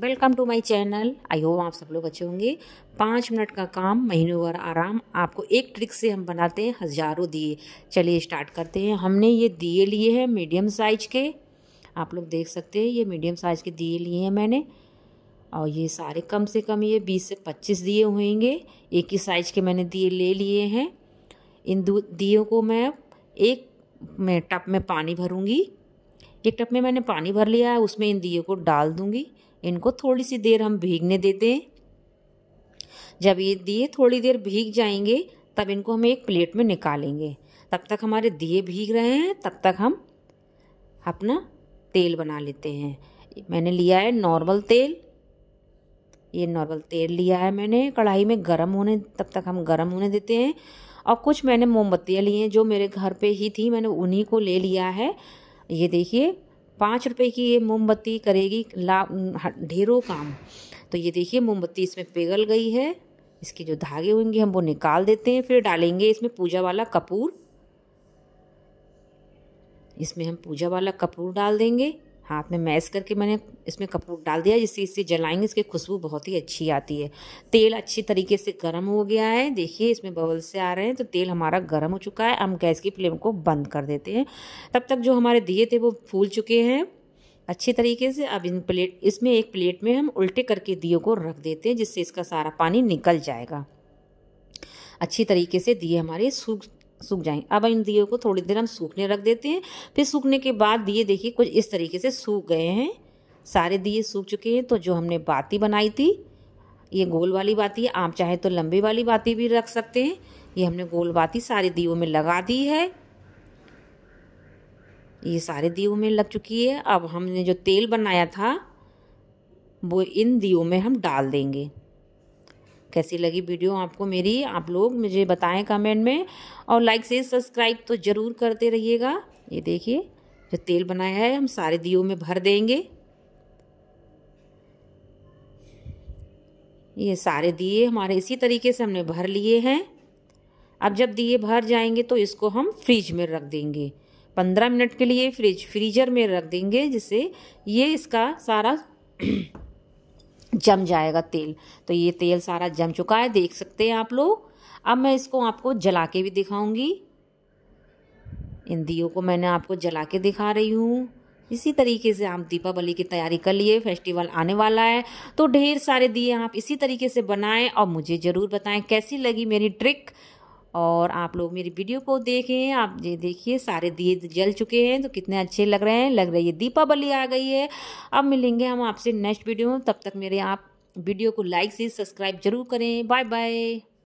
welcome to my channel I hope आप सब लोग अच्छे होंगे पाँच मिनट का काम महीनों भर आराम आपको एक ट्रिक से हम बनाते हैं हज़ारों दिए चलिए स्टार्ट करते हैं हमने ये दिए लिए हैं मीडियम साइज के आप लोग देख सकते हैं ये मीडियम साइज के दिए लिए हैं मैंने और ये सारे कम से कम ये बीस से पच्चीस दिए हुएंगे एक ही साइज के मैंने दिए ले लिए हैं इन दियों को मैं एक में टप में पानी भरूँगी एक टप में मैंने पानी भर लिया है उसमें इन दीयों को डाल दूंगी इनको थोड़ी सी देर हम भीगने देते हैं जब ये दिए थोड़ी देर भीग जाएंगे तब इनको हम एक प्लेट में निकालेंगे तब तक हमारे दिए भीग रहे हैं तब तक हम अपना तेल बना लेते हैं मैंने लिया है नॉर्मल तेल ये नॉर्मल तेल लिया है मैंने कढ़ाई में गर्म होने तब तक हम गर्म होने देते हैं और कुछ मैंने मोमबत्तियाँ ली हैं जो मेरे घर पे ही थी मैंने उन्हीं को ले लिया है ये देखिए पाँच रुपए की ये मोमबत्ती करेगी ला ढेरों काम तो ये देखिए मोमबत्ती इसमें पिघल गई है इसके जो धागे होंगे हम वो निकाल देते हैं फिर डालेंगे इसमें पूजा वाला कपूर इसमें हम पूजा वाला कपूर डाल देंगे हाथ में मैस करके मैंने इसमें कपूर डाल दिया जिससे इसे जलाएंगे इसकी खुशबू बहुत ही अच्छी आती है तेल अच्छी तरीके से गर्म हो गया है देखिए इसमें बबल से आ रहे हैं तो तेल हमारा गर्म हो चुका है हम गैस की फ्लेम को बंद कर देते हैं तब तक जो हमारे दिए थे वो फूल चुके हैं अच्छे तरीके से अब इन प्लेट इसमें एक प्लेट में हम उल्टे करके दियो को रख देते हैं जिससे इसका सारा पानी निकल जाएगा अच्छी तरीके से दिए हमारे सूख सूख जाएंगे अब इन दिए को थोड़ी देर हम सूखने रख देते हैं फिर सूखने के बाद दिए देखिए कुछ इस तरीके से सूख गए हैं सारे दिए सूख चुके हैं तो जो हमने बाती बनाई थी ये गोल वाली बाती है आप चाहे तो लंबी वाली बाती भी रख सकते हैं ये हमने गोल बाती सारे दियों में लगा दी है ये सारे दियों में लग चुकी है अब हमने जो तेल बनाया था वो इन दियों में हम डाल देंगे कैसी लगी वीडियो आपको मेरी आप लोग मुझे बताएं कमेंट में और लाइक से सब्सक्राइब तो ज़रूर करते रहिएगा ये देखिए जो तेल बनाया है हम सारे दियो में भर देंगे ये सारे दिए हमारे इसी तरीके से हमने भर लिए हैं अब जब दिए भर जाएंगे तो इसको हम फ्रिज में रख देंगे पंद्रह मिनट के लिए फ्रिज फ्रीजर में रख देंगे जिससे ये इसका सारा जम जाएगा तेल तो ये तेल सारा जम चुका है देख सकते हैं आप लोग अब मैं इसको आपको जला के भी दिखाऊंगी इन दियों को मैंने आपको जला के दिखा रही हूँ इसी तरीके से आप दीपावली की तैयारी कर लिए फेस्टिवल आने वाला है तो ढेर सारे दिए आप इसी तरीके से बनाएं और मुझे ज़रूर बताएं कैसी लगी मेरी ट्रिक और आप लोग मेरी वीडियो को देखें आप ये देखिए सारे दिए जल चुके हैं तो कितने अच्छे लग रहे हैं लग रही है दीपावली आ गई है अब मिलेंगे हम आपसे नेक्स्ट वीडियो में तब तक मेरे आप वीडियो को लाइक से सब्सक्राइब जरूर करें बाय बाय